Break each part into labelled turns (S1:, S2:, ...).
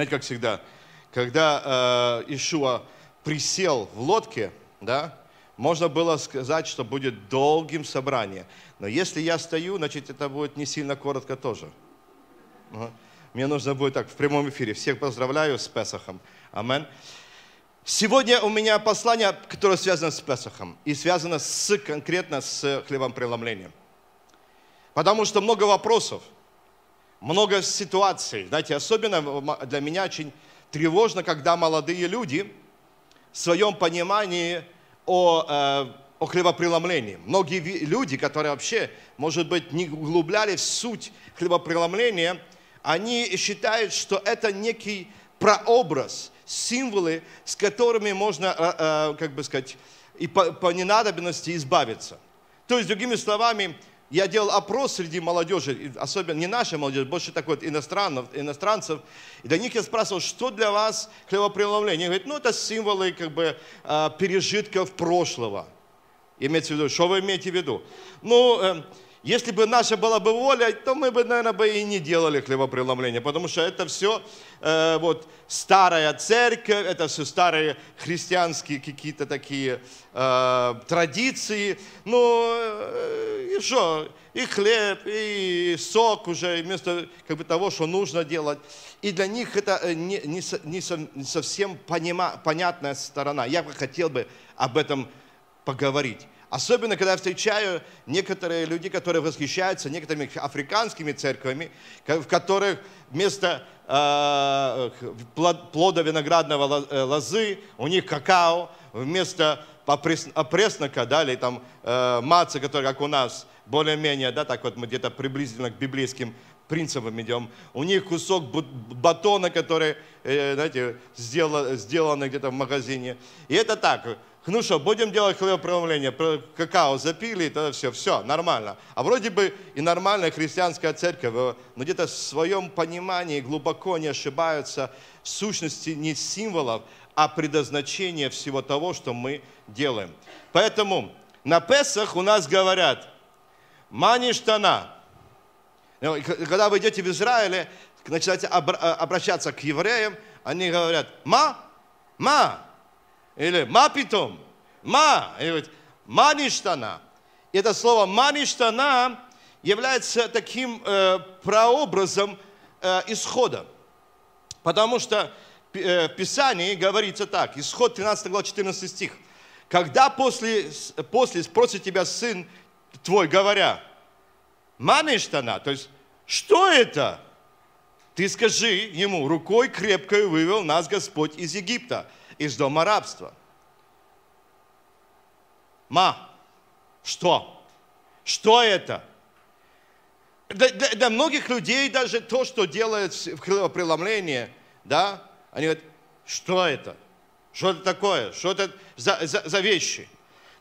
S1: Знаете, как всегда, когда э, Ишуа присел в лодке, да, можно было сказать, что будет долгим собрание. Но если я стою, значит, это будет не сильно коротко тоже. Мне нужно будет так, в прямом эфире. Всех поздравляю с Песохом. Амен. Сегодня у меня послание, которое связано с Песохом и связано с, конкретно с хлебом преломлением. Потому что много вопросов – много ситуаций. Знаете, особенно для меня очень тревожно, когда молодые люди в своем понимании о, э, о хлебопреломлении. Многие люди, которые вообще, может быть, не углубляли в суть хлебопреломления, они считают, что это некий прообраз, символы, с которыми можно, э, э как бы сказать, и по, по ненадобности избавиться. То есть, другими словами, я делал опрос среди молодежи, особенно не нашей молодежи, больше такой вот иностранцев, иностранцев. И до них я спрашивал, что для вас хлебопреломление? Они говорят, ну это символы как бы а, пережитков прошлого. Имеется в виду, что вы имеете в виду? Ну, эм, если бы наша была бы воля, то мы бы, наверное, бы и не делали хлебопреломление, потому что это все э, вот старая церковь, это все старые христианские какие-то такие э, традиции. Но э, и что, и хлеб, и сок уже, вместо как бы, того, что нужно делать. И для них это э, не, не, не, со, не совсем понима, понятная сторона. Я бы хотел бы об этом поговорить. Особенно, когда я встречаю некоторые люди, которые восхищаются некоторыми африканскими церквями, в которых вместо э, плода виноградного э, лозы у них какао, вместо опреснока, да, или там э, маца, который как у нас – более-менее, да, так вот мы где-то приблизительно к библейским принципам идем. У них кусок батона, который, э, знаете, сделано, сделано где-то в магазине. И это так. Ну что, будем делать хлебопреломление, какао запили, и тогда все, все, нормально. А вроде бы и нормальная христианская церковь, э, но где-то в своем понимании глубоко не ошибаются в сущности не символов, а предназначения всего того, что мы делаем. Поэтому на Песах у нас говорят – маништана. Ну, когда вы идете в Израиле, начинаете э, обращаться к евреям, они говорят, ма, ма, или ма питом, ма, или говорят, маништана. И это слово маништана является таким э, прообразом э, исхода. Потому что э, в Писании говорится так, исход 13 глава 14 стих. Когда после, после спросит тебя сын, твой, говоря, маме штана, то есть, что это? Ты скажи ему, рукой крепкой вывел нас Господь из Египта, из дома рабства. Ма, что? Что это? Для, для, многих людей даже то, что делает преломление, да, они говорят, что это? Что это такое? Что это за, за, за вещи?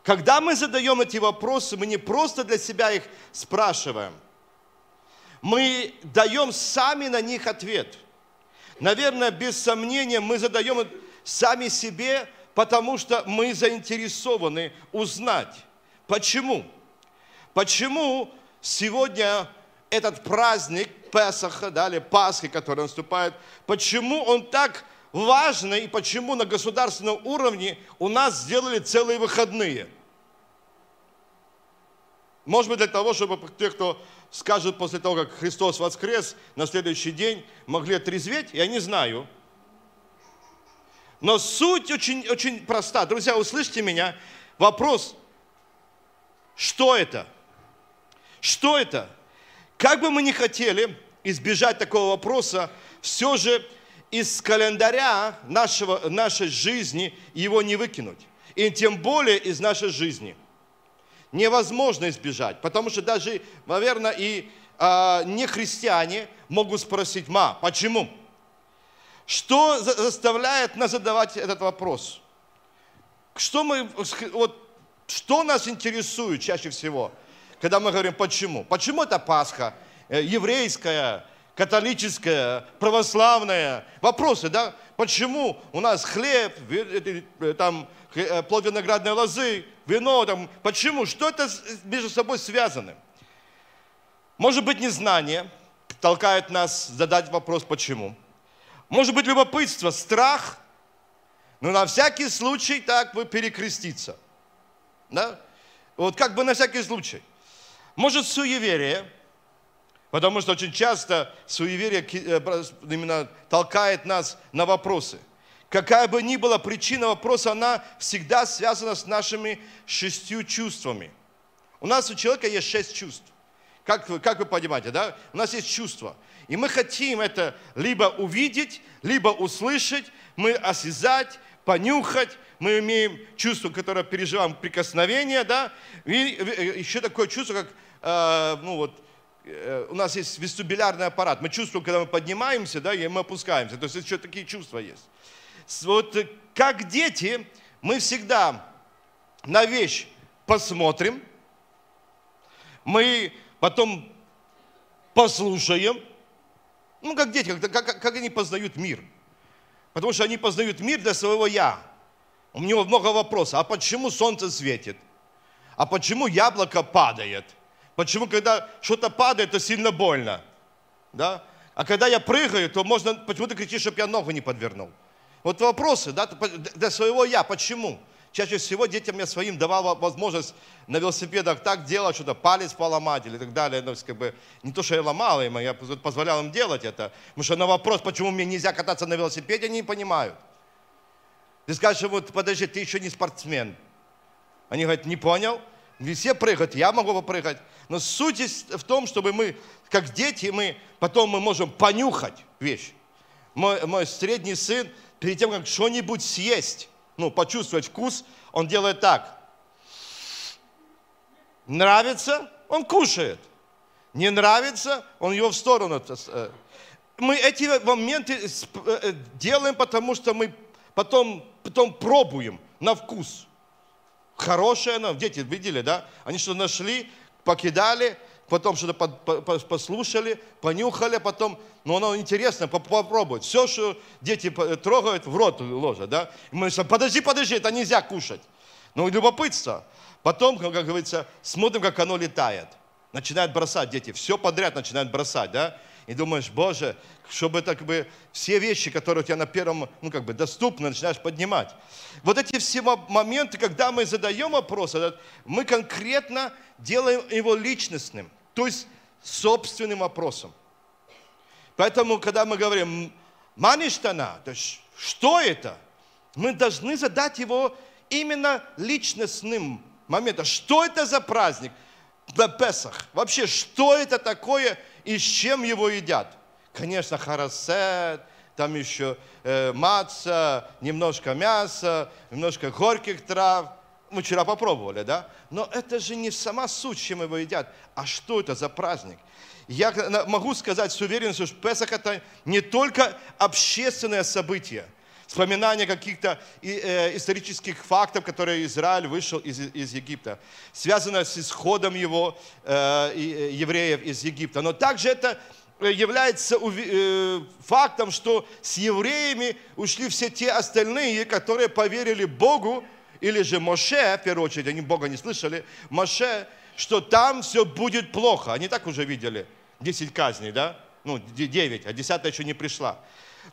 S1: Когда мы задаем эти вопросы, мы не просто для себя их спрашиваем. Мы даем сами на них ответ. Наверное, без сомнения, мы задаем сами себе, потому что мы заинтересованы узнать. Почему? Почему сегодня этот праздник Песаха, да, или Пасхи, который наступает, почему он так важно и почему на государственном уровне у нас сделали целые выходные. Может быть, для того, чтобы те, кто скажет после того, как Христос воскрес, на следующий день могли отрезветь, я не знаю. Но суть очень, очень проста. Друзья, услышьте меня. Вопрос, что это? Что это? Как бы мы ни хотели избежать такого вопроса, все же из календаря нашего, нашей жизни его не выкинуть. И тем более из нашей жизни. Невозможно избежать, потому что даже, наверное, и э, не христиане могут спросить, ма, почему? Что заставляет нас задавать этот вопрос? Что, мы, вот, что нас интересует чаще всего, когда мы говорим почему? Почему это Пасха э, еврейская, католическая, православная. Вопросы, да? Почему у нас хлеб, э, там, э, плод виноградной лозы, вино, там, почему? Что это между собой связано? Может быть, незнание толкает нас задать вопрос, почему. Может быть, любопытство, страх, но на всякий случай так вы перекреститься. Да? Вот как бы на всякий случай. Может, суеверие – Потому что очень часто суеверие э, именно толкает нас на вопросы. Какая бы ни была причина вопроса, она всегда связана с нашими шестью чувствами. У нас у человека есть шесть чувств. Как, вы, как вы понимаете, да? У нас есть чувства. И мы хотим это либо увидеть, либо услышать, мы осязать, понюхать, мы имеем чувство, которое переживаем прикосновение, да? И еще такое чувство, как, э, ну вот, Э, у нас есть вестибулярный аппарат. Мы чувствуем, когда мы поднимаемся, да, и мы опускаемся. То есть еще такие чувства есть. Вот э, как дети, мы всегда на вещь посмотрим, мы потом послушаем. Ну, как дети, как, как, как они познают мир. Потому что они познают мир для своего «я». У него много вопросов. А почему солнце светит? А почему яблоко падает? Почему, когда что-то падает, то сильно больно? Да? А когда я прыгаю, то можно... Почему ты кричишь, чтобы я ногу не подвернул? Вот вопросы, да, для своего я, почему? Чаще всего детям я своим давал возможность на велосипедах так делать, что-то палец поломать или так далее. ну как бы, не то, что я ломал им, а я позволял им делать это. Потому что на вопрос, почему мне нельзя кататься на велосипеде, они не понимают. Ты скажешь, вот подожди, ты еще не спортсмен. Они говорят, не понял все прыгают, я могу попрыгать. Но суть в том, чтобы мы, как дети, мы потом мы можем понюхать вещь. Мой, мой средний сын, перед тем, как что-нибудь съесть, ну, почувствовать вкус, он делает так. Нравится, он кушает. Не нравится, он его в сторону. Э. Мы эти моменты э, делаем, потому что мы потом, потом пробуем на вкус – хорошее нам. Дети, видели, да? Они что нашли, покидали, потом что-то под, по, послушали, понюхали, а потом, ну, оно интересно, попробовать. Все, что дети трогают, в рот ложат, да? И мы говорим, подожди, подожди, это нельзя кушать. Ну, и любопытство. Потом, как говорится, смотрим, как оно летает. Начинают бросать дети, все подряд начинают бросать, да? И думаешь, Боже, чтобы так бы все вещи, которые у тебя на первом, ну как бы доступны, начинаешь поднимать. Вот эти все моменты, когда мы задаем вопрос, мы конкретно делаем его личностным, то есть собственным вопросом. Поэтому, когда мы говорим «маништана», то есть что это, мы должны задать его именно личностным моментом. Что это за праздник? На Песах. Вообще, что это такое и с чем его едят? Конечно, харасет, там еще э, маца, немножко мяса, немножко горьких трав. Мы вчера попробовали, да? Но это же не сама суть, чем его едят. А что это за праздник? Я могу сказать с уверенностью, что Песах это не только общественное событие, вспоминание каких-то э, исторических фактов, которые Израиль вышел из, из Египта, связано с исходом его э, э евреев из Египта. Но также это Э, является э, фактом, что с евреями ушли все те остальные, которые поверили Богу, или же Моше, в первую очередь, они Бога не слышали, Моше, что там все будет плохо. Они так уже видели 10 казней, да? Ну, 9, а 10 еще не пришла.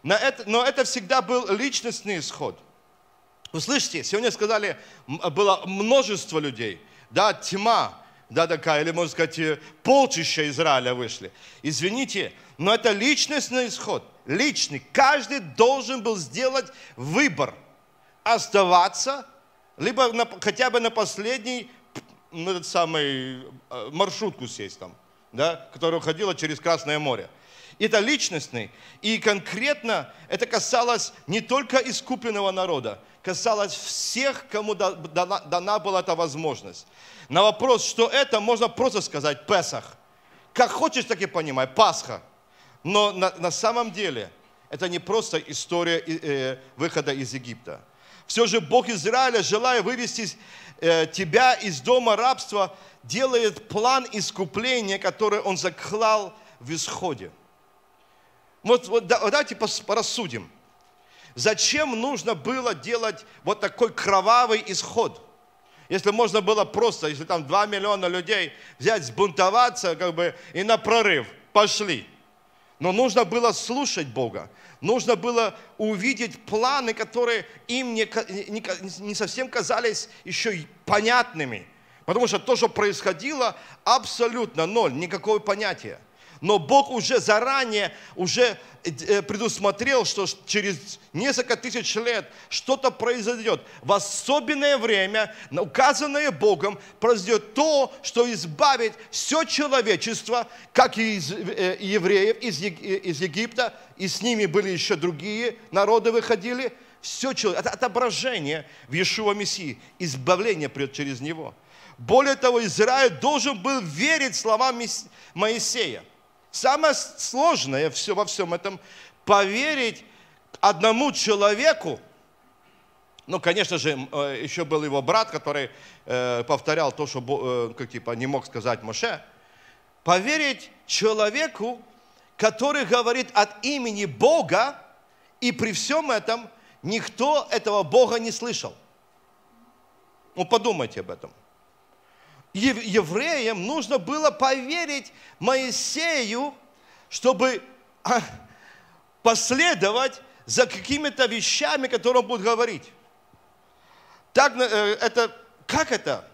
S1: Но это, но это всегда был личностный исход. Услышьте, сегодня сказали, было множество людей, да, тьма, да, такая, или, можно сказать, э, полчища Израиля вышли. Извините, но это личностный исход, личный. Каждый должен был сделать выбор, оставаться, либо на, хотя бы на последний ну, этот самый, э, маршрутку сесть там, да, которая ходила через Красное море. Это личностный. И конкретно это касалось не только искупленного народа, касалась всех, кому дана, дана была эта возможность. На вопрос, что это, можно просто сказать Песах. Как хочешь, так и понимай, Пасха. Но на, на самом деле это не просто история э, выхода из Египта. Все же Бог Израиля, желая вывести э, тебя из дома рабства, делает план искупления, который он заклал в исходе. Вот, вот давайте порассудим. Зачем нужно было делать вот такой кровавый исход? Если можно было просто, если там 2 миллиона людей взять, сбунтоваться как бы и на прорыв пошли. Но нужно было слушать Бога. Нужно было увидеть планы, которые им не, не, не совсем казались еще понятными. Потому что то, что происходило, абсолютно ноль, никакого понятия. Но Бог уже заранее, уже э, э, предусмотрел, что через несколько тысяч лет что-то произойдет. В особенное время, указанное Богом, произойдет то, что избавит все человечество, как и из э, евреев из, Египта, и с ними были еще другие народы выходили. Все человечество, это отображение в Иешуа Мессии, избавление придет через него. Более того, Израиль должен был верить словам Моисея – Самое сложное все во всем этом – поверить одному человеку, ну, конечно же, э, еще был его брат, который э, повторял то, что э, как, типа, не мог сказать Моше. Поверить человеку, который говорит от имени Бога, и при всем этом никто этого Бога не слышал. Ну, подумайте об этом – евреям нужно было поверить Моисею, чтобы а, последовать за какими-то вещами, которые он будет говорить. Так э, это, как это?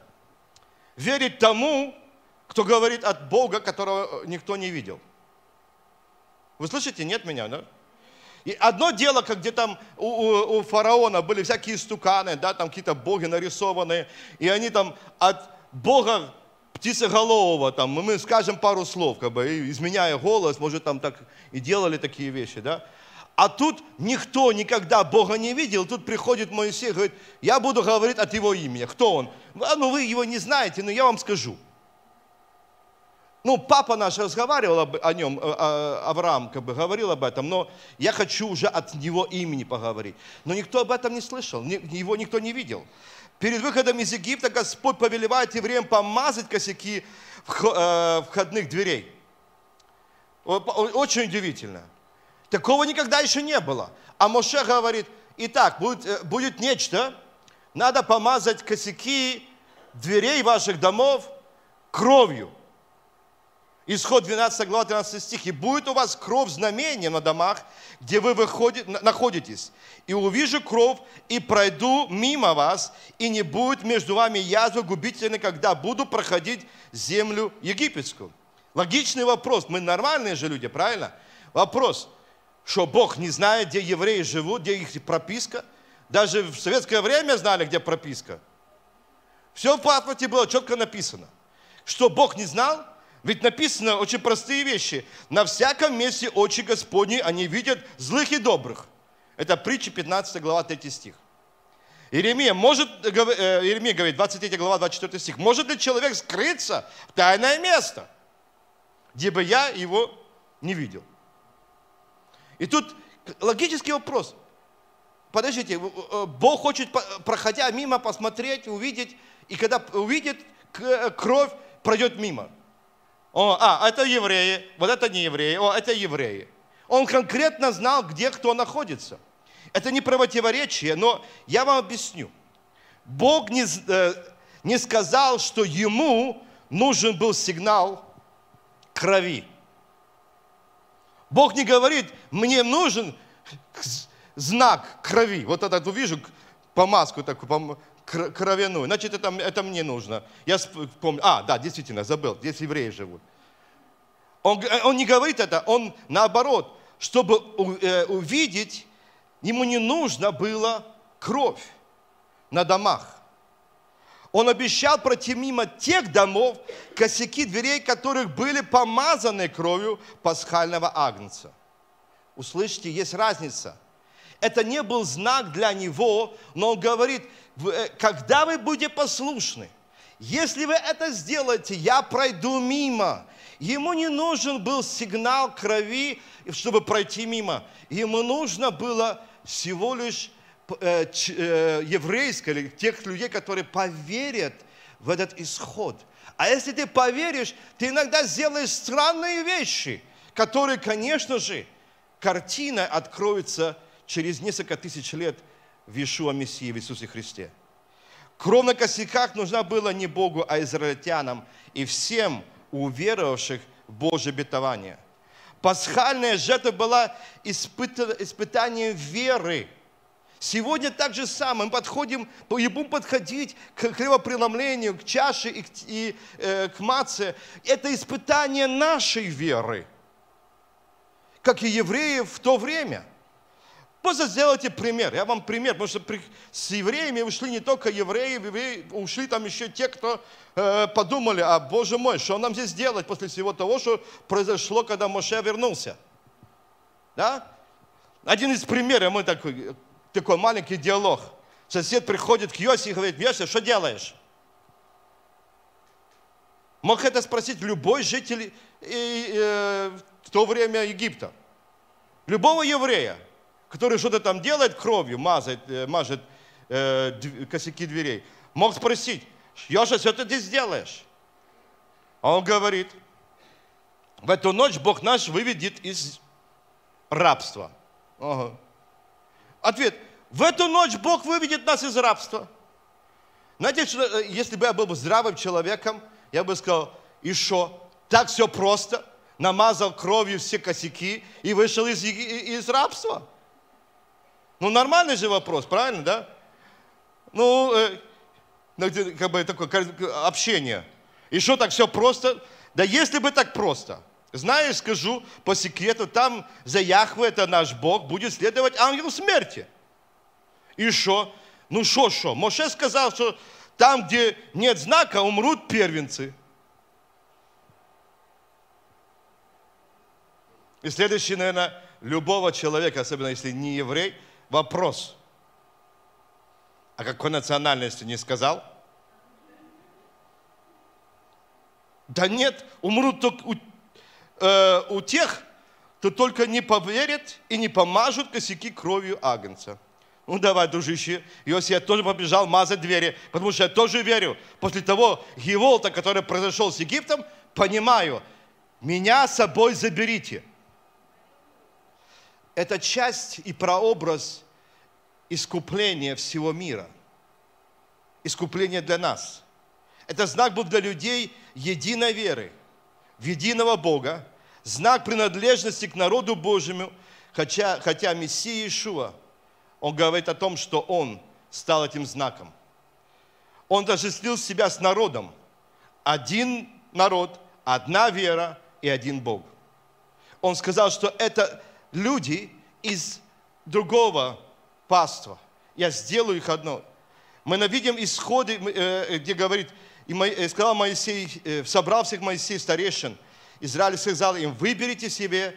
S1: Верить тому, кто говорит от Бога, которого э, никто не видел. Вы слышите? Нет меня, да? И одно дело, как где там у, у, у фараона были всякие стуканы, да, там какие-то боги нарисованы, и они там от Бога птицеголового, там, мы скажем пару слов, как бы, изменяя голос, может, там так и делали такие вещи, да? А тут никто никогда Бога не видел, тут приходит Моисей говорит, я буду говорить от его имени. Кто он? «А, ну, вы его не знаете, но я вам скажу. Ну, папа наш разговаривал об, о нем, э, Авраам как бы говорил об этом, но я хочу уже от его имени поговорить. Но никто об этом не слышал, его никто не видел. Перед выходом из Египта Господь повелевает евреям помазать косяки э, входных дверей. Очень удивительно. Такого никогда еще не было. А Моше говорит, итак, будет, э, будет нечто, надо помазать косяки дверей ваших домов кровью. Исход 12 глава 13 стих. «И будет у вас кровь знамением на домах, где вы выходит, находитесь. И увижу кровь, и пройду мимо вас, и не будет между вами язвы губительной, когда буду проходить землю египетскую». Логичный вопрос. Мы нормальные же люди, правильно? Вопрос, что Бог не знает, где евреи живут, где их прописка? Даже в советское время знали, где прописка. Все в паспорте было четко написано. Что Бог не знал – ведь написано очень простые вещи. «На всяком месте очи Господни, они видят злых и добрых». Это притча 15 глава 3 стих. Иеремия, может, э, Иеремия говорит, 23 глава, 24 стих, может ли человек скрыться в тайное место, где бы я его не видел? И тут логический вопрос. Подождите, э, Бог хочет, проходя мимо, посмотреть, увидеть, и когда увидит э, кровь, пройдет мимо. О, а, а, это евреи, вот это не евреи, о, это евреи. Он конкретно знал, где кто находится. Это не противоречие, но я вам объясню. Бог не, э, не сказал, что ему нужен был сигнал крови. Бог не говорит, мне нужен знак крови. Вот этот увижу помазку такую, кровяную. Значит, это, это мне нужно. Я помню. А, да, действительно, забыл. Здесь евреи живут. Он, э, он не говорит это, он наоборот, чтобы э, увидеть, ему не нужно было кровь на домах. Он обещал пройти мимо тех домов, косяки дверей которых были помазаны кровью пасхального агнца. Услышьте, есть разница это не был знак для него, но он говорит, э, когда вы будете послушны, если вы это сделаете, я пройду мимо. Ему не нужен был сигнал крови, чтобы пройти мимо. Ему нужно было всего лишь э, э, еврейское, или тех людей, которые поверят в этот исход. А если ты поверишь, ты иногда сделаешь странные вещи, которые, конечно же, картина откроется через несколько тысяч лет в Иешуа Мессии, в Иисусе Христе. Кровь на косяках нужна была не Богу, а израильтянам и всем уверовавших в Божье обетование. Пасхальная жертва была испытанием веры. Сегодня так же самое. Мы подходим, и будем подходить к хлебопреломлению, к чаше и, к, и э, к маце. Это испытание нашей веры, как и евреев в то время – Просто сделайте пример. Я вам пример, потому что с евреями ушли не только евреи, евреи ушли там еще те, кто э, подумали, а Боже мой, что нам здесь делать после всего того, что произошло, когда Моше вернулся. Да? Один из примеров, мы такой, такой маленький диалог. Сосед приходит к Йосе и говорит, Йосе, что делаешь? Мог это спросить любой житель э, э, в то время Египта. Любого еврея который что-то там делает кровью, мазает, э, мажет э, косяки дверей, мог спросить, Йоша, что ты здесь делаешь? А он говорит, в эту ночь Бог наш выведет из рабства. Ага. Ответ, в эту ночь Бог выведет нас из рабства. Знаете, что э, если бы я был здравым человеком, я бы сказал, и что, так все просто, намазал кровью все косяки и вышел из, из рабства. Ну, нормальный же вопрос, правильно, да? Ну, э, ну, как бы такое общение. И что так все просто? Да если бы так просто. Знаешь, скажу по секрету, там за Яхве, это наш Бог, будет следовать ангел смерти. И что? Ну что, что? Моше сказал, что там, где нет знака, умрут первенцы. И следующий, наверное, любого человека, особенно если не еврей – Вопрос. А какой национальности не сказал? Да нет, умрут только у, э, у тех, кто только не поверит и не помажут косяки кровью агнца. Ну давай, дружище. я тоже побежал мазать двери, потому что я тоже верю. После того Геволта, который произошел с Египтом, понимаю, меня с собой заберите. Это часть и прообраз искупление всего мира. Искупление для нас. Это знак был для людей единой веры, в единого Бога, знак принадлежности к народу Божьему, хотя, хотя Мессия Иешуа, он говорит о том, что он стал этим знаком. Он даже слил себя с народом. Один народ, одна вера и один Бог. Он сказал, что это люди из другого паства. Я сделаю их одно. Мы видим исходы, э, э, где говорит, и э, сказал Моисей, собрал всех Моисей старейшин, Израиль сказал им, выберите себе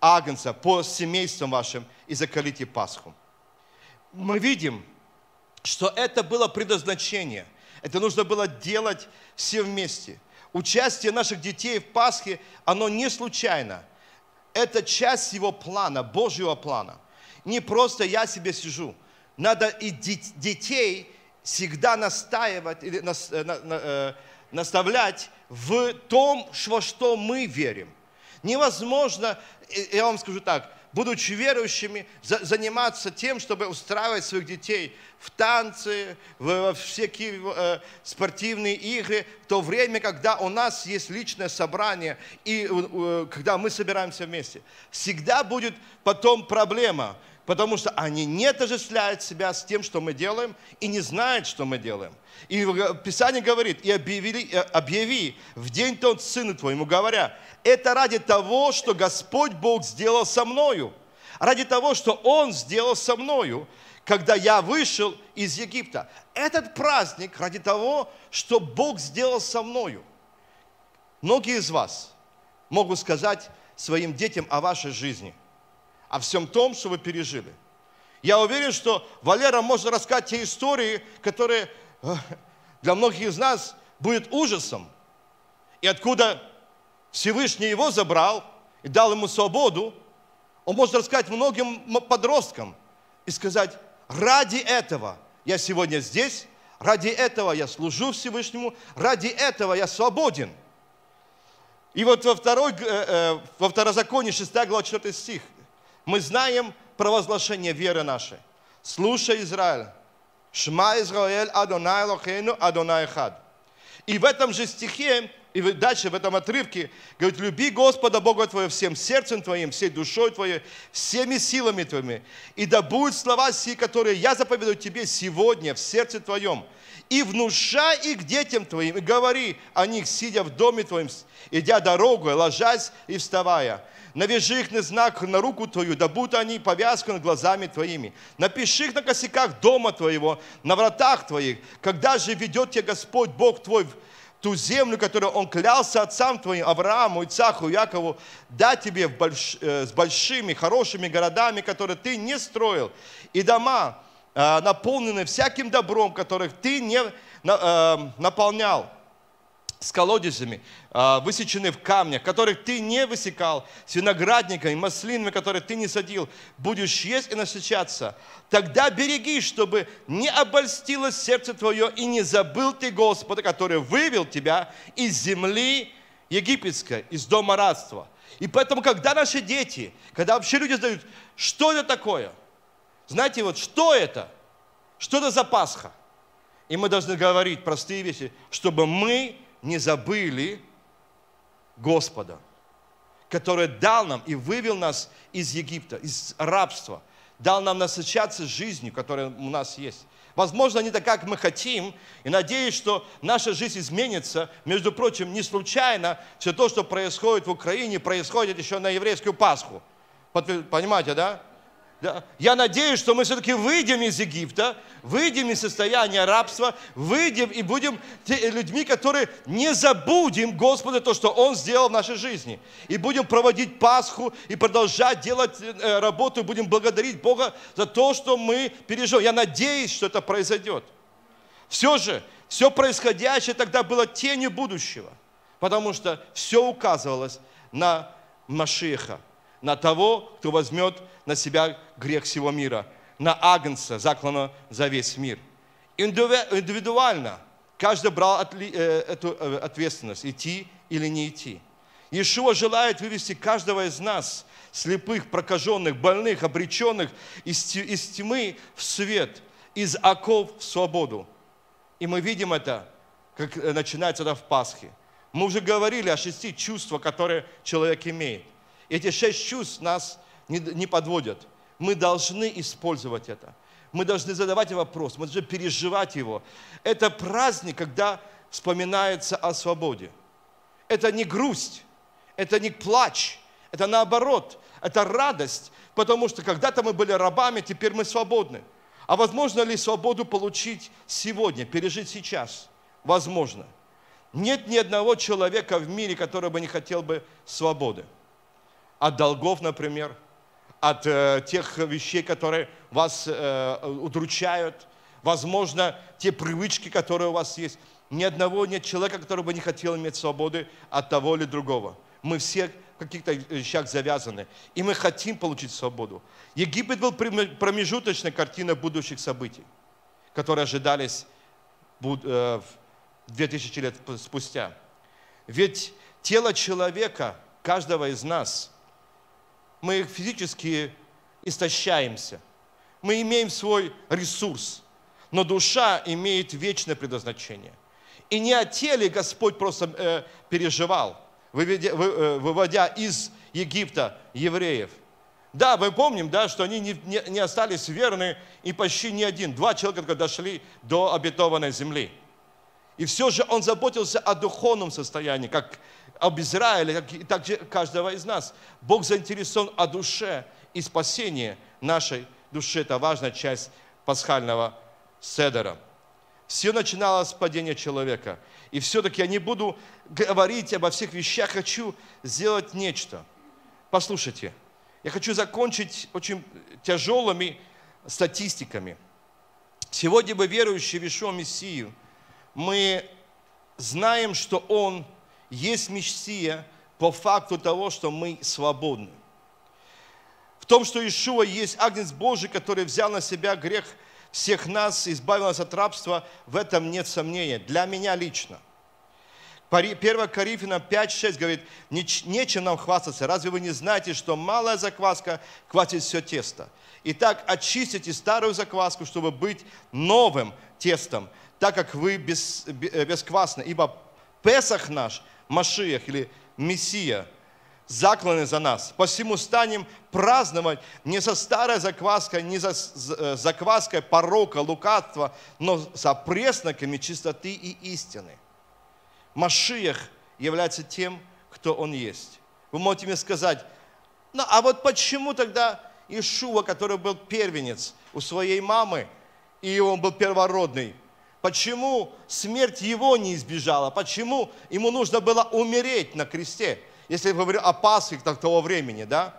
S1: агнца по семействам вашим и закалите Пасху. Мы видим, что это было предназначение. Это нужно было делать все вместе. Участие наших детей в Пасхе, оно не случайно. Это часть его плана, Божьего плана – не просто я себе сижу. Надо и детей всегда настаивать, или нас, э, на, на, э, наставлять в том, во что мы верим. Невозможно, э, я вам скажу так, будучи верующими, за, заниматься тем, чтобы устраивать своих детей в танцы, в, в всякие э, спортивные игры, в то время, когда у нас есть личное собрание, и э, когда мы собираемся вместе. Всегда будет потом проблема. Потому что они не отождествляют себя с тем, что мы делаем, и не знают, что мы делаем. И Писание говорит, и объяви, э, объяви в день тот сыну твоему, говоря, это ради того, что Господь Бог сделал со мною, ради того, что Он сделал со мною, когда я вышел из Египта. Этот праздник ради того, что Бог сделал со мною. Многие из вас могут сказать своим детям о вашей жизни – о всем том, что вы пережили. Я уверен, что Валера может рассказать те истории, которые э, для многих из нас будет ужасом. И откуда Всевышний его забрал и дал ему свободу, он может рассказать многим подросткам и сказать, ради этого я сегодня здесь, ради этого я служу Всевышнему, ради этого я свободен. И вот во, второй, э, э, во второзаконии 6 глава 4 стих мы знаем провозглашение веры нашей. Слушай, Израиль. Шма Израиль Адонай Лохейну Адонай Хад. И в этом же стихе, и дальше в этом отрывке, говорит, люби Господа Бога твоего всем сердцем твоим, всей душой твоей, всеми силами твоими. И да будут слова сии, которые я заповедую тебе сегодня в сердце твоем. И внушай их детям твоим, и говори о них, сидя в доме твоем, идя дорогой, ложась и вставая. Навяжи их на знак на руку твою, да будут они повязку над глазами твоими. Напиши их на косяках дома твоего, на вратах твоих. Когда же ведет тебя Господь Бог твой ту землю, которую Он клялся отцам твоим, Аврааму, Ицаху, Якову, дать тебе больш... Э, с большими, хорошими городами, которые ты не строил, и дома, э, наполненные всяким добром, которых ты не э, наполнял с колодезями, а, высечены в камнях, которых ты не высекал, с виноградниками, маслинами, которые ты не садил, будешь есть и насыщаться. Тогда береги, чтобы не обольстилось сердце твое, и не забыл ты Господа, который вывел тебя из земли египетской, из дома рабства. И поэтому, когда наши дети, когда вообще люди задают, что это такое? Знаете, вот что это? Что это за Пасха? И мы должны говорить простые вещи, чтобы мы не забыли Господа, который дал нам и вывел нас из Египта, из рабства, дал нам насыщаться жизнью, которая у нас есть. Возможно, не так, как мы хотим, и надеюсь, что наша жизнь изменится. Между прочим, не случайно все то, что происходит в Украине, происходит еще на еврейскую Пасху. Понимаете, да? Да? Я надеюсь, что мы все-таки выйдем из Египта, выйдем из состояния рабства, выйдем и будем э, людьми, которые не забудем Господа то, что Он сделал в нашей жизни. И будем проводить Пасху и продолжать делать э, э, работу, будем благодарить Бога за то, что мы пережили. Я надеюсь, что это произойдет. Все же, все происходящее тогда было тенью будущего, потому что все указывалось на Машиха, на того, кто возьмет на себя грех всего мира, на Агнца, заклана за весь мир. Индивидуально каждый брал э, эту э, ответственность, идти или не идти. Иешуа желает вывести каждого из нас, слепых, прокаженных, больных, обреченных, из тьмы в свет, из оков в свободу. И мы видим это, как э, начинается это в Пасхе. Мы уже говорили о шести чувствах, которые человек имеет. Эти шесть чувств нас не, не подводят. Мы должны использовать это. Мы должны задавать вопрос, мы должны переживать его. Это праздник, когда вспоминается о свободе. Это не грусть, это не плач, это наоборот, это радость, потому что когда-то мы были рабами, теперь мы свободны. А возможно ли свободу получить сегодня, пережить сейчас? Возможно. Нет ни одного человека в мире, который бы не хотел бы свободы. От долгов, например – от э, тех вещей, которые вас э, удручают, возможно, те привычки, которые у вас есть. Ни одного нет человека, который бы не хотел иметь свободы от того или другого. Мы все в каких-то вещах завязаны, и мы хотим получить свободу. Египет был промежуточной картиной будущих событий, которые ожидались 2000 э, лет спустя. Ведь тело человека, каждого из нас – мы физически истощаемся. Мы имеем свой ресурс, но душа имеет вечное предназначение. И не о теле Господь просто э, переживал, выведя, вы, э, выводя из Египта евреев. Да, мы помним, да, что они не, не, не остались верны, и почти ни один, два человека дошли до обетованной земли. И все же он заботился о духовном состоянии, как об Израиле, и также каждого из нас. Бог заинтересован о душе и спасении нашей души. Это важная часть пасхального седера. Все начиналось с падения человека. И все-таки я не буду говорить обо всех вещах, хочу сделать нечто. Послушайте, я хочу закончить очень тяжелыми статистиками. Сегодня бы верующие в Ишуа Мессию, мы знаем, что Он – есть Мессия по факту того, что мы свободны. В том, что Ишуа есть Агнец Божий, который взял на себя грех всех нас, избавил нас от рабства, в этом нет сомнения. Для меня лично. 1 Коринфянам 5.6 говорит, нечем нам хвастаться, разве вы не знаете, что малая закваска хватит все тесто? Итак, очистите старую закваску, чтобы быть новым тестом, так как вы без, без, э, безквасны, ибо Песах наш Машиях или Мессия закланы за нас. Посему станем праздновать не со старой закваской, не за э, закваской порока, лукавства, но со пресноками чистоты и истины. Машиях является тем, кто он есть. Вы можете мне сказать, ну а вот почему тогда Ишуа, который был первенец у своей мамы, и он был первородный, Почему смерть его не избежала? Почему ему нужно было умереть на кресте? Если я говорю о Пасхе того времени, да?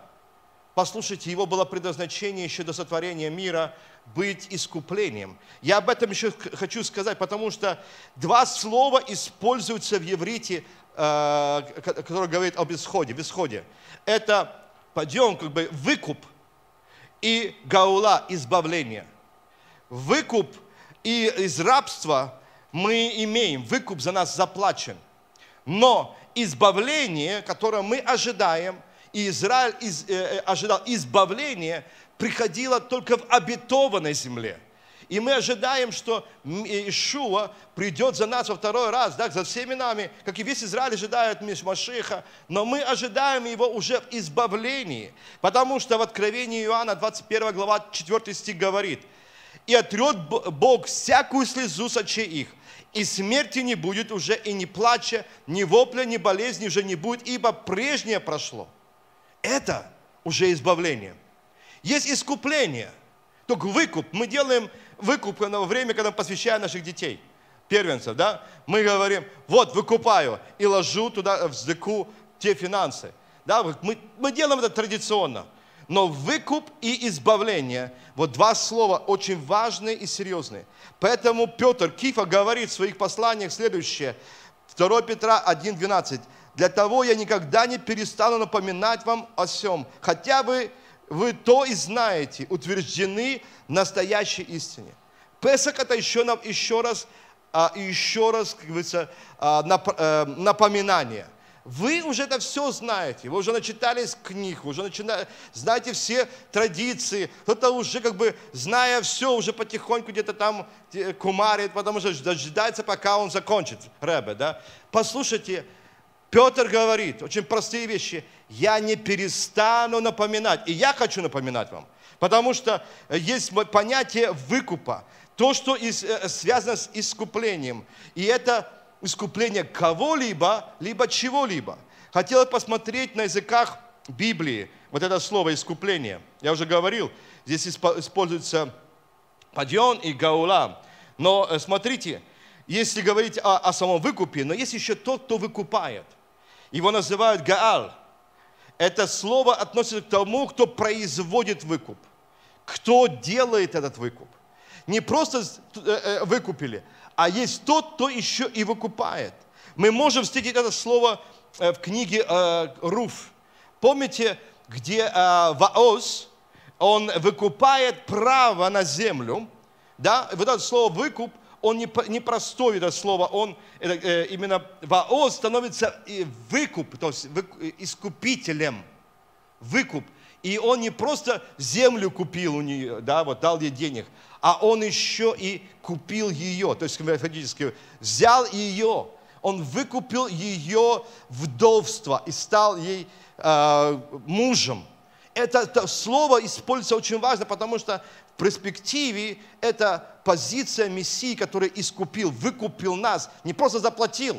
S1: Послушайте, его было предназначение еще до сотворения мира быть искуплением. Я об этом еще хочу сказать, потому что два слова используются в еврите, э, который говорит об исходе, в исходе. Это подъем, как бы выкуп и гаула, избавление. Выкуп – и из рабства мы имеем, выкуп за нас заплачен. Но избавление, которое мы ожидаем, и Израиль из, э, э ожидал избавление, приходило только в обетованной земле. И мы ожидаем, что Ишуа придет за нас во второй раз, да, за всеми нами, как и весь Израиль ожидает Машиха, но мы ожидаем его уже в избавлении, потому что в Откровении Иоанна 21 глава 4 стих говорит – и отрет Бог всякую слезу с очей их. И смерти не будет уже, и не плача, ни вопля, ни болезни уже не будет, ибо прежнее прошло. Это уже избавление. Есть искупление. Только выкуп. Мы делаем выкуп во время, когда мы посвящаем наших детей, первенцев, да? Мы говорим, вот, выкупаю, и ложу туда в сдыку те финансы. Да, мы, мы делаем это традиционно но выкуп и избавление. Вот два слова очень важные и серьезные. Поэтому Петр Кифа говорит в своих посланиях следующее. 2 Петра 1.12. «Для того я никогда не перестану напоминать вам о всем хотя бы вы то и знаете, утверждены в настоящей истине». Песок это еще нам еще раз, а, еще раз как говорится, а, э, напоминание – вы уже это все знаете, вы уже начитались книг, вы уже начина... знаете все традиции. Кто-то уже как бы, зная все, уже потихоньку где-то там кумарит, потому что дожидается, пока он закончит. Рэбе, да? Послушайте, Петр говорит, очень простые вещи, я не перестану напоминать. И я хочу напоминать вам, потому что есть понятие выкупа, то, что э, связано с искуплением. И это искупления кого-либо, либо чего-либо. Хотел посмотреть на языках Библии вот это слово «искупление». Я уже говорил, здесь используется падьон и гаула. Но э, смотрите, если говорить о, о самом выкупе, но есть еще тот, кто выкупает. Его называют Гаал. Это слово относится к тому, кто производит выкуп, кто делает этот выкуп. Не просто э, э, выкупили, а есть тот, кто еще и выкупает. Мы можем встретить это слово э, в книге э, Руф. Помните, где э, Ваос, он выкупает право на землю, да, вот это слово «выкуп», он не, не простой, это слово, он это, э, именно Ваос становится выкуп, то есть вы, искупителем, выкуп. И он не просто землю купил у нее, да, вот дал ей денег, а он еще и купил ее, то есть метафорически взял ее, он выкупил ее вдовство и стал ей э, мужем. Это, это слово используется очень важно, потому что в перспективе это позиция Мессии, который искупил, выкупил нас, не просто заплатил,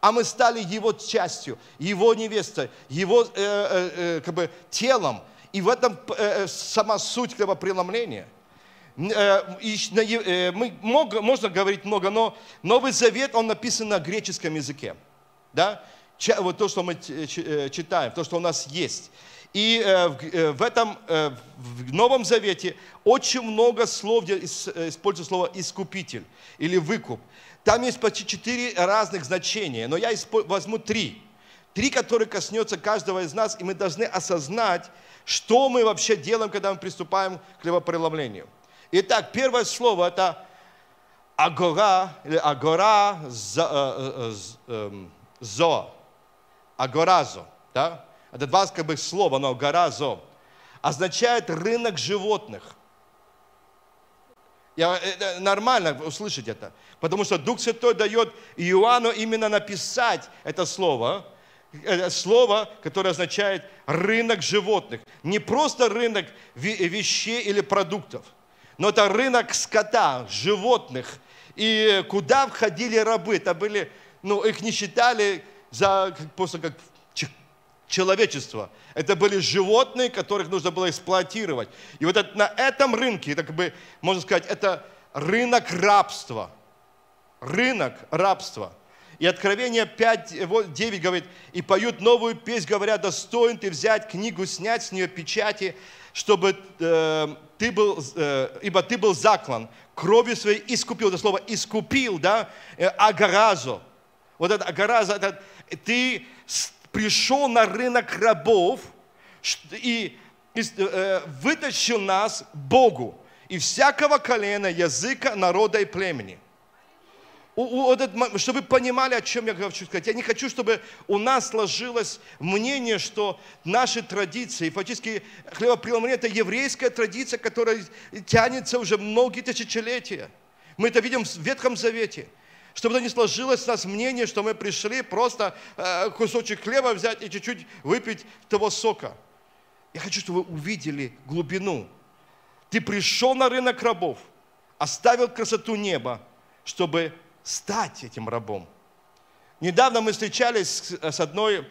S1: а мы стали его частью, его невестой, его э, э, э как бы телом. И в этом э, э сама суть этого бы, преломления – Э, э, можно говорить много, но Новый Завет, он написан на греческом языке. Да? Вот то, что мы э, читаем, то, что у нас есть. И в этом, в Новом Завете очень много слов, где используется слово «искупитель» или «выкуп». Там есть почти четыре разных значения, но я возьму три. Три, которые коснется каждого из нас, и мы должны осознать, что мы вообще делаем, когда мы приступаем к левопреломлению. Итак, первое слово – это агора, или агора э, э, эм, зо. агоразо, да? Это два как бы слова, но агоразо означает рынок животных. Я, это э, нормально услышать это, потому что Дух Святой дает Иоанну именно написать это слово, слово, которое означает рынок животных, не просто рынок вещей или продуктов – но это рынок скота, животных. И куда входили рабы? Это были, ну, их не считали за, просто как человечество. Это были животные, которых нужно было эксплуатировать. И вот это, на этом рынке, это как бы, можно сказать, это рынок рабства. Рынок рабства. И Откровение 5, 9 э, говорит, «И поют новую песнь, говоря, достоин ты взять книгу, снять с нее печати, чтобы э, ты был, э, ибо ты был заклан, кровью своей искупил, это слово искупил, да, э, агаразо. Вот это агаразо, это, ты пришел на рынок рабов и, и э, вытащил нас Богу и всякого колена, языка, народа и племени – чтобы понимали, о чем я хочу сказать. Я не хочу, чтобы у нас сложилось мнение, что наши традиции, фактически хлебопреломление – это еврейская традиция, которая тянется уже многие тысячелетия. Мы это видим в Ветхом Завете. Чтобы не сложилось у нас мнение, что мы пришли просто э, кусочек хлеба взять и чуть-чуть выпить того сока. Я хочу, чтобы вы увидели глубину. Ты пришел на рынок рабов, оставил красоту неба, чтобы стать этим рабом. Недавно мы встречались с одной,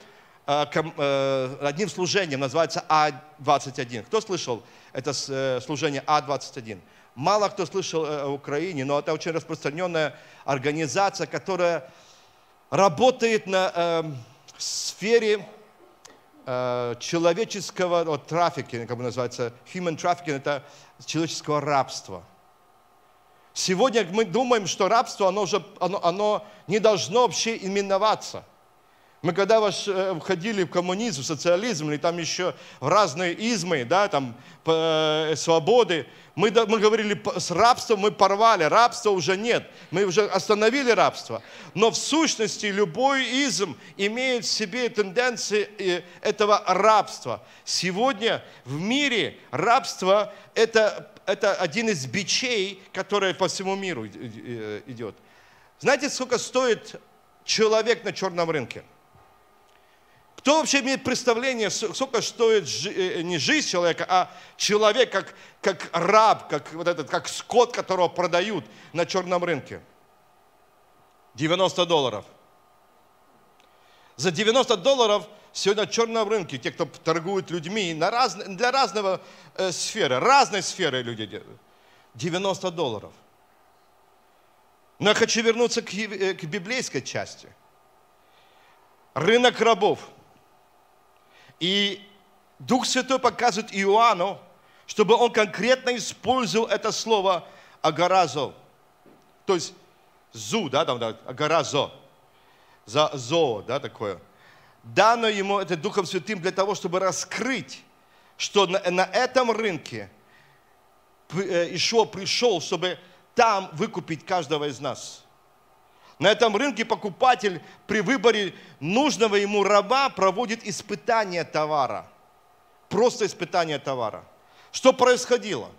S1: а, э, одним служением, называется А-21. Кто слышал это э, служение А-21? Мало кто слышал в э, Украине, но это очень распространенная организация, которая работает на э, сфере э, человеческого вот, трафика, как бы называется, human trafficking, это человеческого рабства – Сегодня мы думаем, что рабство, оно, уже, оно, оно не должно вообще именоваться. Мы когда э, входили в коммунизм, в социализм, или там еще в разные измы, да, там, э, свободы, мы, мы говорили, с рабством мы порвали, рабства уже нет, мы уже остановили рабство. Но в сущности любой изм имеет в себе тенденции э, этого рабства. Сегодня в мире рабство – это это один из бичей, который по всему миру идет. Э, Знаете, сколько стоит человек на черном рынке? Кто вообще имеет представление, сколько стоит э, не жизнь человека, а человек как, как раб, как, вот этот, как скот, которого продают на черном рынке? 90 долларов. За 90 долларов Сегодня на черном рынке те, кто торгуют людьми, на раз, для разного э, сферы, разной сферы люди делают. 90 долларов. Но я хочу вернуться к, э, к библейской части. Рынок рабов. И Дух Святой показывает Иоанну, чтобы он конкретно использовал это слово «агаразо». То есть «зу», да, там, да, «агаразо», за зо, да, такое – дано ему это Духом Святым для того, чтобы раскрыть, что на, на этом рынке э, Ишо пришел, чтобы там выкупить каждого из нас. На этом рынке покупатель при выборе нужного ему раба проводит испытание товара. Просто испытание товара. Что происходило?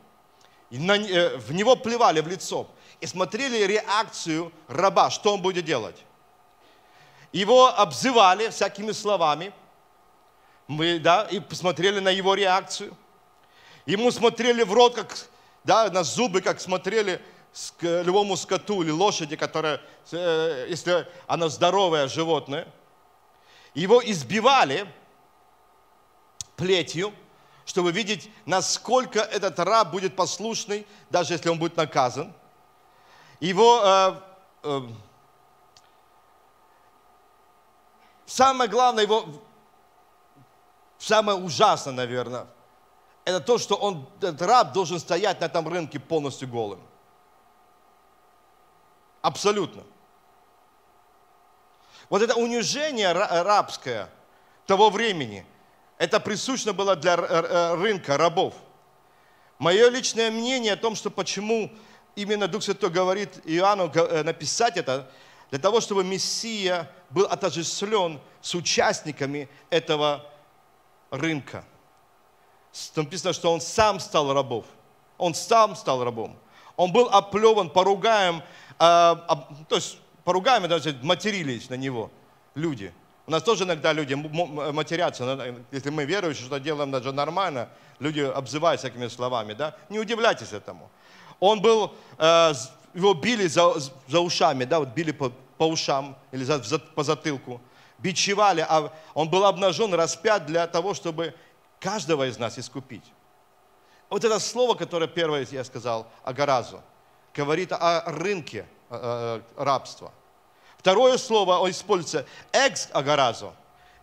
S1: Э, в него плевали в лицо и смотрели реакцию раба, что он будет делать. Его обзывали всякими словами. Мы, да, и посмотрели на его реакцию. Ему смотрели в рот, как, да, на зубы, как смотрели любому скоту или лошади, которая, э, если она здоровое животное. Его избивали плетью, чтобы видеть, насколько этот раб будет послушный, даже если он будет наказан. Его э, э, самое главное его, самое ужасное, наверное, это то, что он, этот раб должен стоять на этом рынке полностью голым. Абсолютно. Вот это унижение рабское того времени, это присущно было для рынка рабов. Мое личное мнение о том, что почему именно Дух Святой говорит Иоанну э, написать это, для того, чтобы Мессия был отождествлен с участниками этого рынка. там Написано, что он сам стал рабом. Он сам стал рабом. Он был оплеван, поругаем, а, а, то есть поругаем, даже матерились на него люди. У нас тоже иногда люди матерятся, э, если мы верующие, что делаем даже нормально, люди обзывают всякими словами, да? Не удивляйтесь этому. Он был э, его били за, за ушами, да, вот били по, по ушам или за, за, по затылку, бичевали, а он был обнажен, распят для того, чтобы каждого из нас искупить. Вот это слово, которое первое я сказал, о Агаразу, говорит о рынке э, э, рабства. Второе слово он используется экс агаразу.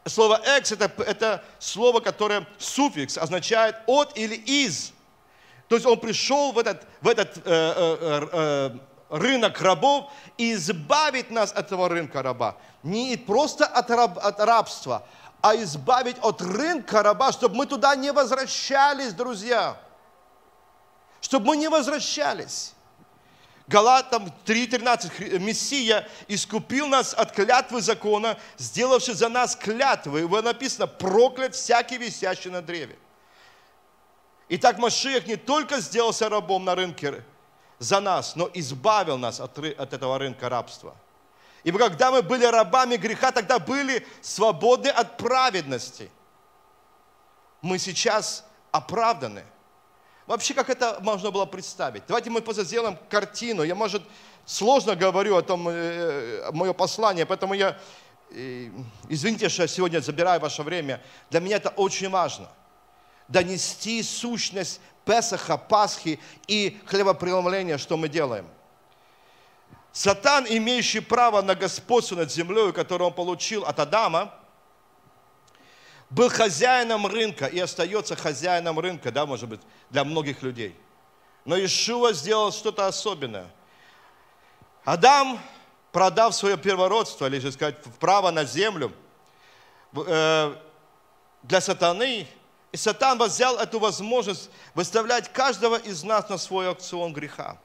S1: Слово экс это, это слово, которое суффикс означает от или из. То есть он пришел в этот, в этот э, э, э, э рынок рабов и избавит нас от этого рынка раба. Не просто от, раб, от рабства, а избавить от рынка раба, чтобы мы туда не возвращались, друзья. Чтобы мы не возвращались. Галатам 3.13. Э, Мессия искупил нас от клятвы закона, сделавший за нас клятвы. Его написано, проклят всякий висящий на древе. Итак, Машиях не только сделался рабом на рынке за нас, но избавил нас от, от этого рынка рабства. Ибо когда мы были рабами греха, тогда были свободны от праведности. Мы сейчас оправданы. Вообще, как это можно было представить? Давайте мы сделаем картину. Я, может, сложно говорю о том, э, э мое послание, поэтому я, э, извините, что я сегодня забираю ваше время. Для меня это очень важно – донести сущность Песаха, Пасхи и хлебопреломления, что мы делаем. Сатан, имеющий право на господство над землей, которое он получил от Адама, был хозяином рынка и остается хозяином рынка, да, может быть, для многих людей. Но Ишуа сделал что-то особенное. Адам, продав свое первородство, или же сказать, право на землю, э, для сатаны и сатан взял эту возможность выставлять каждого из нас на свой аукцион греха.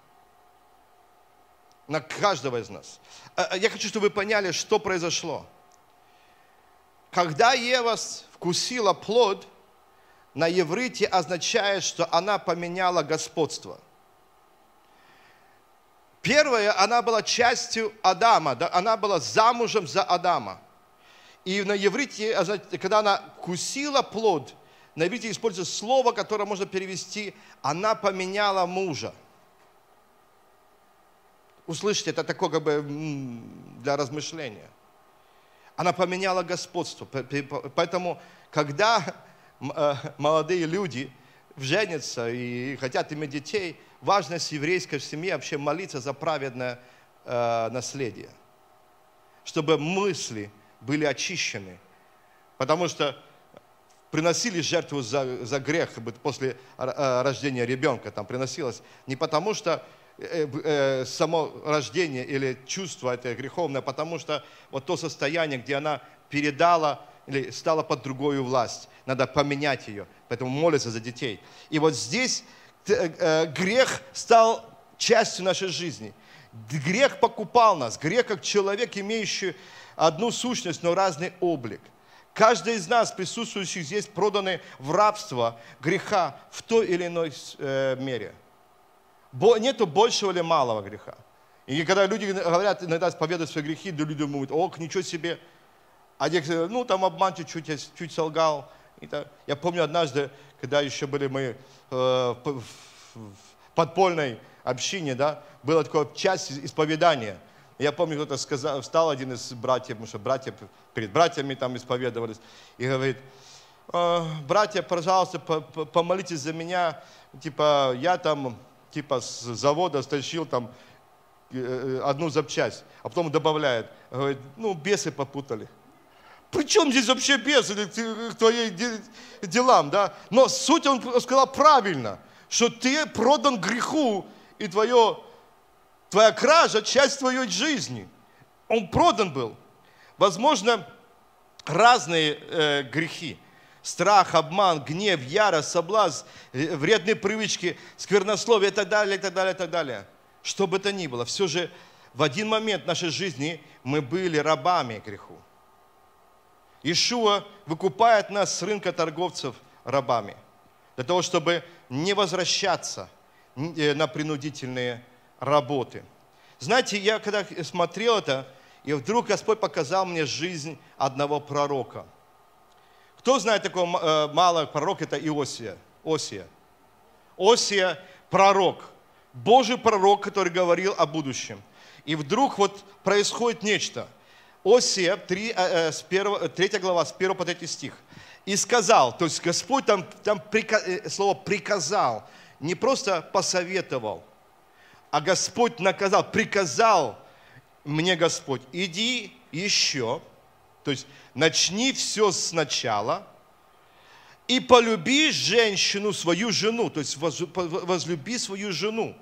S1: На каждого из нас. А, а, я хочу, чтобы вы поняли, что произошло. Когда Ева вкусила плод, на еврите означает, что она поменяла господство. Первое, она была частью Адама, да, она была замужем за Адама. И на еврите, когда она кусила плод – на иврите используется слово, которое можно перевести «она поменяла мужа». Услышите, это такое как бы для размышления. Она поменяла господство. Поэтому, когда э, молодые люди женятся и хотят иметь детей, важность еврейской семьи вообще молиться за праведное э, наследие. Чтобы мысли были очищены. Потому что приносили жертву за, за грех после а, а, рождения ребенка, там приносилось не потому, что э, э, э, само рождение или чувство это греховное, а потому что вот то состояние, где она передала или стала под другую власть, надо поменять ее, поэтому молится за детей. И вот здесь грех стал частью нашей жизни. Грех покупал нас, грех как человек, имеющий одну сущность, но разный облик – Каждый из нас, присутствующих здесь, проданы в рабство греха в той или иной э, мере. Нету большего или малого греха. И когда люди говорят, иногда исповедуют свои грехи, да люди думают, "Ох, ничего себе. А некоторые, ну там обман чуть-чуть, чуть солгал. Я помню однажды, когда еще были мы э, в подпольной общине, да, было такое часть исповедания – я помню, кто-то сказал, встал один из братьев, потому что братья перед братьями там исповедовались, и говорит, «Э, братья, пожалуйста, помолитесь за меня, типа, я там, типа, с завода стащил там э, э, одну запчасть, а потом добавляет, говорит, ну, бесы попутали. При чем здесь вообще бес к твоим делам, да? Но суть он сказал правильно, что ты продан греху, и твое Твоя кража – часть твоей жизни. Он продан был. Возможно, разные э, грехи. Страх, обман, гнев, ярость, соблазн, э, вредные привычки, сквернословие и так далее, и так далее, и так далее. Что бы то ни было, все же в один момент нашей жизни мы были рабами греху. Ишуа выкупает нас с рынка торговцев рабами, для того, чтобы не возвращаться э, на принудительные работы. Знаете, я когда смотрел это, и вдруг Господь показал мне жизнь одного пророка. Кто знает такого э, малого пророка? Это Иосия. Осия. Осия – пророк. Божий пророк, который говорил о будущем. И вдруг вот происходит нечто. Осия, 3, 3 э, э, глава, с 1 по 3 стих. «И сказал», то есть Господь там, там прика, слово «приказал», не просто посоветовал – а Господь наказал, приказал мне Господь, иди еще, то есть начни все сначала – и полюби женщину, свою жену, то есть возлюби свою жену,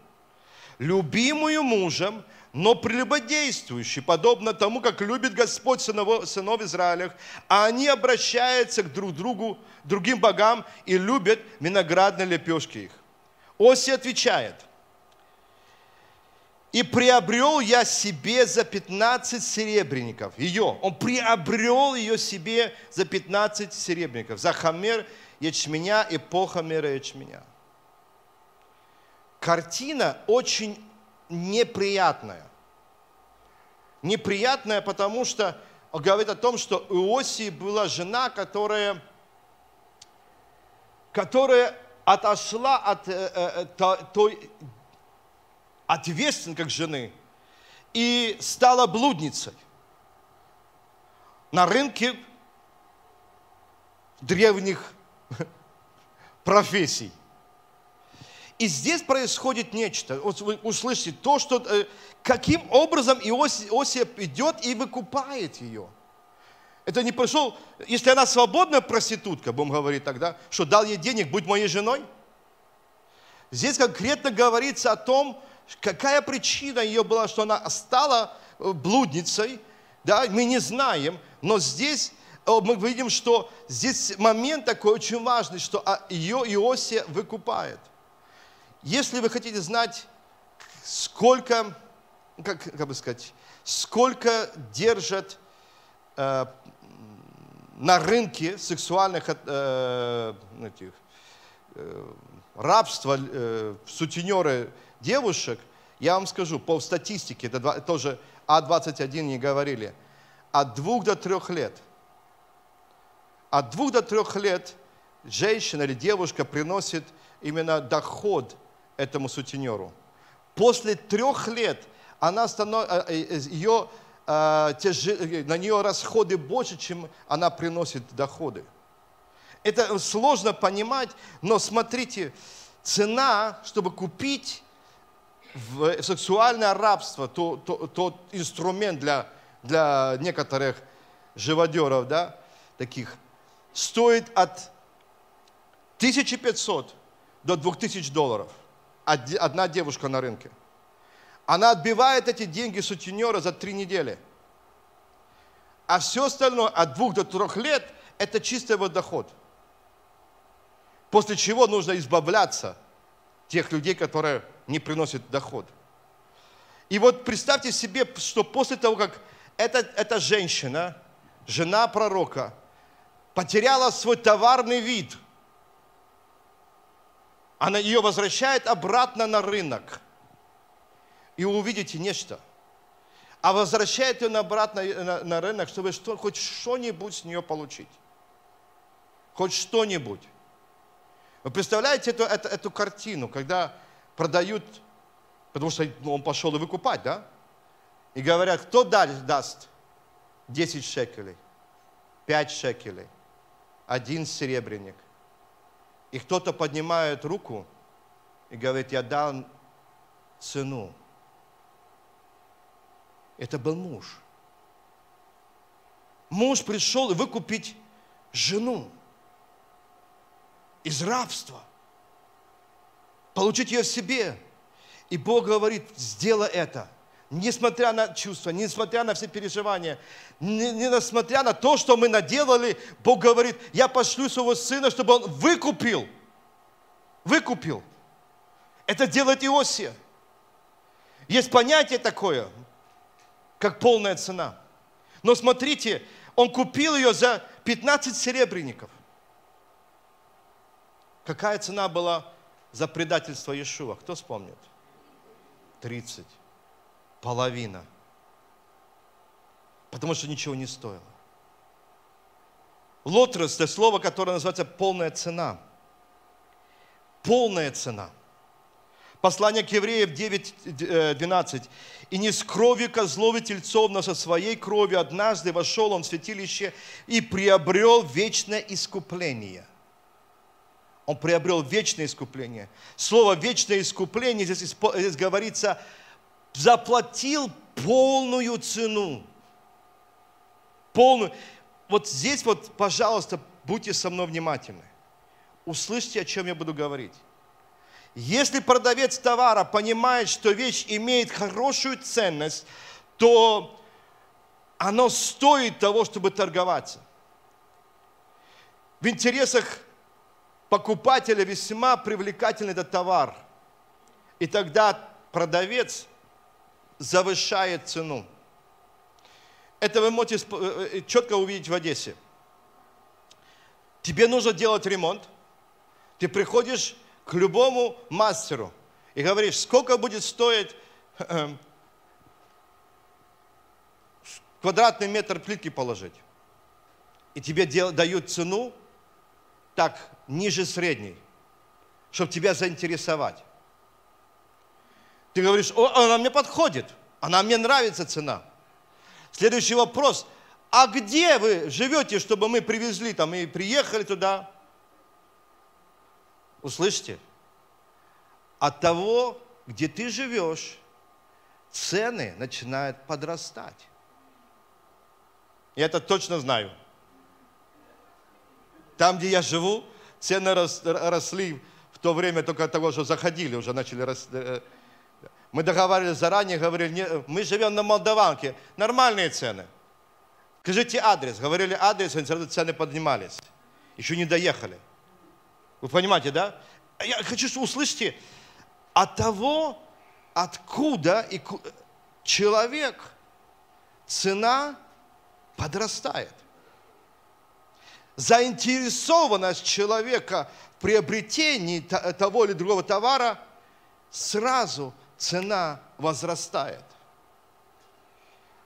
S1: любимую мужем, но прелюбодействующий, подобно тому, как любит Господь сынов, сынов Израилях, а они обращаются к друг другу, другим богам и любят виноградные лепешки их. Оси отвечает, и приобрел я себе за 15 серебряников ее. Он приобрел ее себе за 15 серебряников. За хамер ячменя и похамера ячменя. Картина очень неприятная. Неприятная, потому что говорит о том, что у Осии была жена, которая, которая отошла от э, э, э той ответственен как жены, и стала блудницей. На рынке древних профессий. И здесь происходит нечто. Вот вы услышите то, что, э, каким образом Иосиф идет и выкупает ее. Это не пришел, если она свободная проститутка, будем говорить тогда, что дал ей денег, будь моей женой. Здесь конкретно говорится о том, Какая причина ее была, что она стала э, блудницей, да, мы не знаем, но здесь э, мы видим, что здесь момент такой очень важный, что а, ее Иосия выкупает. Если вы хотите знать, сколько, как, как бы сказать, сколько держат э, на рынке сексуальных э, этих, э, рабства э, сутенеры, девушек, я вам скажу, по статистике, это тоже А21 не говорили, от двух до трех лет. От двух до трех лет женщина или девушка приносит именно доход этому сутенеру. После трех лет она становится э, э, ее, э, те же на нее расходы больше, чем она приносит доходы. Это сложно понимать, но смотрите, цена, чтобы купить в сексуальное рабство, тот то, тот инструмент для, для некоторых живодеров, да, таких, стоит от 1500 до 2000 долларов. Одна девушка на рынке. Она отбивает эти деньги сутенера за три недели. А все остальное от двух до трех лет – это чистый его доход. После чего нужно избавляться тех людей, которые не приносит доход. И вот представьте себе, что после того, как эта, эта женщина, жена пророка, потеряла свой товарный вид, она ее возвращает обратно на рынок. И увидите нечто. А возвращает ее обратно э, на, на рынок, чтобы что, хоть что-нибудь с нее получить. Хоть что-нибудь. Вы представляете эту, эту, эту картину, когда продают, потому что он пошел и выкупать, да? И говорят, кто даст 10 шекелей, 5 шекелей, один серебряник. И кто-то поднимает руку и говорит, я дал цену. Это был муж. Муж пришел выкупить жену из рабства получить ее в себе. И Бог говорит, сделай это. Несмотря на чувства, несмотря на все переживания, не, несмотря на то, что мы наделали, Бог говорит, я пошлю своего сына, чтобы он выкупил. Выкупил. Это делает Иосия. Есть понятие такое, как полная цена. Но смотрите, он купил ее за 15 серебряников. Какая цена была за предательство Иешуа. Кто вспомнит? 30. Половина. Потому что ничего не стоило. Лотрес – это слово, которое называется «полная цена». Полная цена. Послание к евреям 9.12. Э, «И не с крови козлов тельцов, но со своей кровью однажды вошел он в святилище и приобрел вечное искупление». Он приобрел вечное искупление. Слово «вечное искупление» здесь, здесь говорится «заплатил полную цену». Полную. Вот здесь вот, пожалуйста, будьте со мной внимательны. Услышьте, о чем я буду говорить. Если продавец товара понимает, что вещь имеет хорошую ценность, то оно стоит того, чтобы торговаться. В интересах покупателя весьма привлекательный этот товар. И тогда продавец завышает цену. Это вы можете э, э, четко увидеть в Одессе. Тебе нужно делать ремонт. Ты приходишь к любому мастеру и говоришь, сколько будет стоить квадратный метр плитки положить. И тебе дают цену так ниже средней, чтобы тебя заинтересовать. Ты говоришь, О, она мне подходит, она мне нравится цена. Следующий вопрос, а где вы живете, чтобы мы привезли там и приехали туда? Услышите? От того, где ты живешь, цены начинают подрастать. Я это точно знаю. Там, где я живу, цены росли в то время только от того, что заходили, уже начали расти. Э, э. Мы договаривались заранее, говорили, не, мы живем на Молдаванке, нормальные цены. Скажите адрес. Говорили адрес, они сразу цены поднимались. Еще не доехали. Вы понимаете, да? Я хочу, услышать от того, откуда и человек, цена подрастает заинтересованность человека в приобретении того или другого товара, сразу цена возрастает.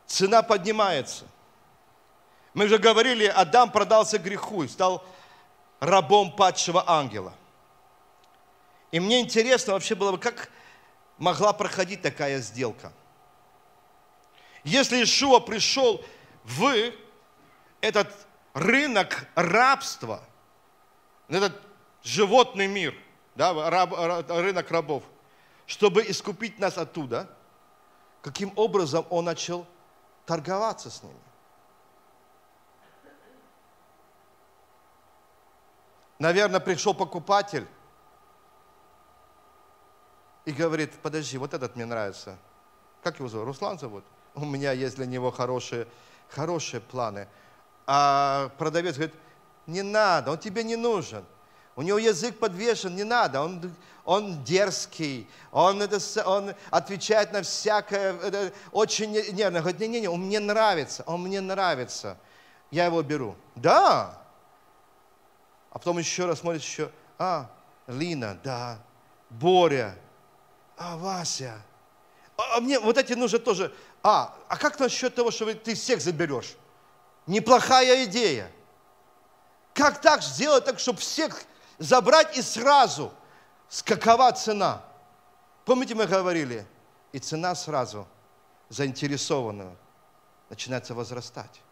S1: Цена поднимается. Мы же говорили, Адам продался греху и стал рабом падшего ангела. И мне интересно вообще было бы, как могла проходить такая сделка. Если Ишуа пришел в этот рынок рабства, этот животный мир, да, раб, рынок рабов, чтобы искупить нас оттуда, каким образом он начал торговаться с ними. Наверное, пришел покупатель и говорит, подожди, вот этот мне нравится. Как его зовут? Руслан зовут? У меня есть для него хорошие, хорошие планы – а продавец говорит, не надо, он тебе не нужен. У него язык подвешен, не надо, он, он дерзкий, он, это, он отвечает на всякое, это, очень нервно. Говорит, не-не-не, он мне нравится, он мне нравится, я его беру. Да. А потом еще раз смотрит, еще, а, Лина, да, Боря, а, Вася. А, а мне вот эти нужны тоже. А, а как насчет того, что ты всех заберешь? Неплохая идея. Как так сделать так, чтобы всех забрать и сразу? Какова цена? Помните, мы говорили, и цена сразу заинтересованную начинается возрастать.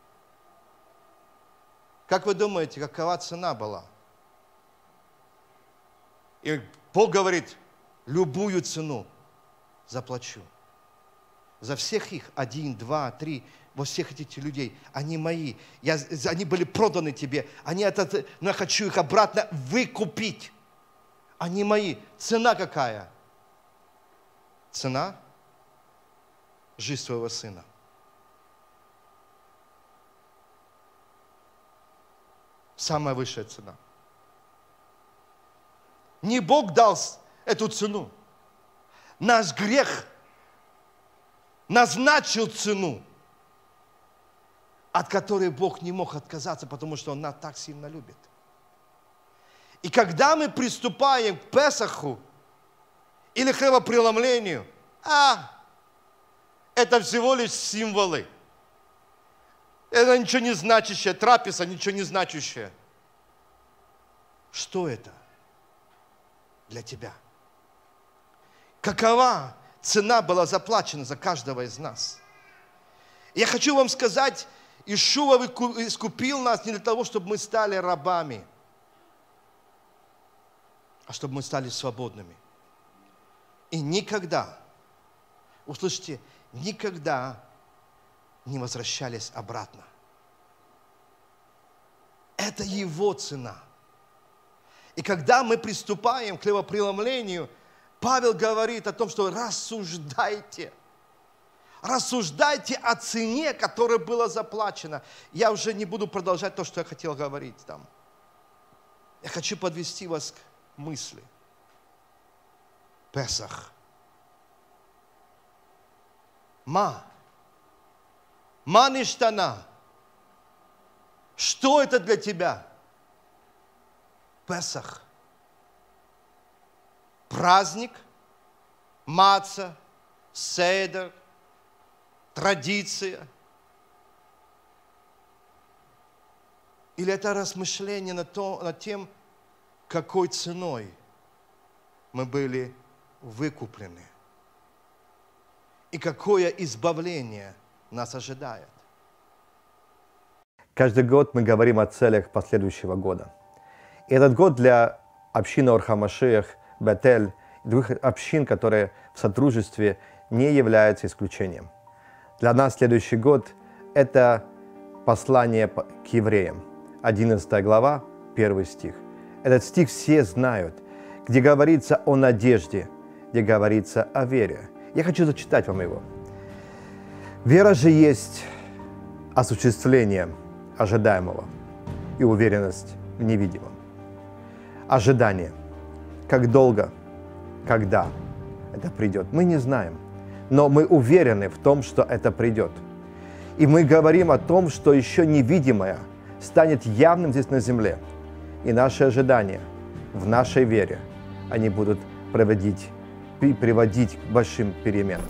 S1: Как вы думаете, какова цена была? И Бог говорит, любую цену заплачу за всех их, один, два, три, вот всех этих людей, они мои, я, они были проданы тебе, они это, но я хочу их обратно выкупить. Они мои. Цена какая? Цена – жизнь своего сына. Самая высшая цена. Не Бог дал эту цену. Наш грех – назначил цену, от которой Бог не мог отказаться, потому что Он нас так сильно любит. И когда мы приступаем к Песаху или к хлебопреломлению, а, это всего лишь символы. Это ничего не значащее, трапеза ничего не значащее. Что это для тебя? Какова Цена была заплачена за каждого из нас. Я хочу вам сказать, Ишуа искупил нас не для того, чтобы мы стали рабами, а чтобы мы стали свободными. И никогда, услышите, никогда не возвращались обратно. Это Его цена. И когда мы приступаем к левопреломлению – Павел говорит о том, что рассуждайте. Рассуждайте о цене, которая была заплачена. Я уже не буду продолжать то, что я хотел говорить там. Я хочу подвести вас к мысли. Песах. Ма. Маништана. Что это для тебя? Песах праздник, маца, седер, традиция. Или это размышление над, то, над тем, какой ценой мы были выкуплены. И какое избавление нас ожидает. Каждый год мы говорим о целях последующего года. И этот год для общины Орхамашиях – Бетель и других общин, которые в сотрудничестве не являются исключением. Для нас следующий год – это послание к евреям, 11 глава, 1 стих. Этот стих все знают, где говорится о надежде, где говорится о вере. Я хочу зачитать вам его. Вера же есть осуществление ожидаемого и уверенность в невидимом. Ожидание – как долго, когда это придет, мы не знаем. Но мы уверены в том, что это придет. И мы говорим о том, что еще невидимое станет явным здесь на земле. И наши ожидания в нашей вере, они будут проводить, приводить к большим переменам.